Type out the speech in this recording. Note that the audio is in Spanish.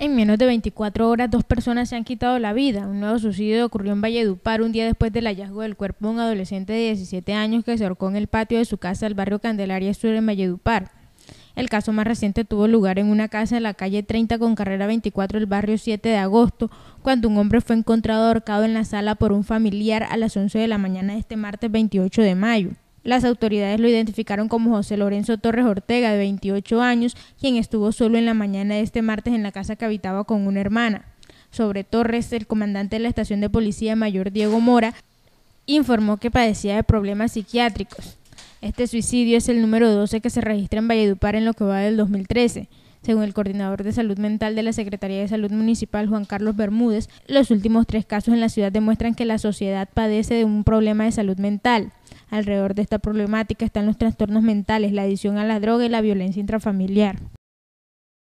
En menos de 24 horas, dos personas se han quitado la vida. Un nuevo suicidio ocurrió en Valledupar un día después del hallazgo del cuerpo de un adolescente de 17 años que se ahorcó en el patio de su casa del barrio Candelaria Sur en Valledupar. El caso más reciente tuvo lugar en una casa en la calle 30 con carrera 24 del barrio 7 de agosto, cuando un hombre fue encontrado ahorcado en la sala por un familiar a las 11 de la mañana de este martes 28 de mayo. Las autoridades lo identificaron como José Lorenzo Torres Ortega, de 28 años, quien estuvo solo en la mañana de este martes en la casa que habitaba con una hermana. Sobre Torres, el comandante de la estación de policía mayor Diego Mora informó que padecía de problemas psiquiátricos. Este suicidio es el número 12 que se registra en Valledupar en lo que va del 2013. Según el coordinador de salud mental de la Secretaría de Salud Municipal, Juan Carlos Bermúdez, los últimos tres casos en la ciudad demuestran que la sociedad padece de un problema de salud mental. Alrededor de esta problemática están los trastornos mentales, la adicción a la droga y la violencia intrafamiliar.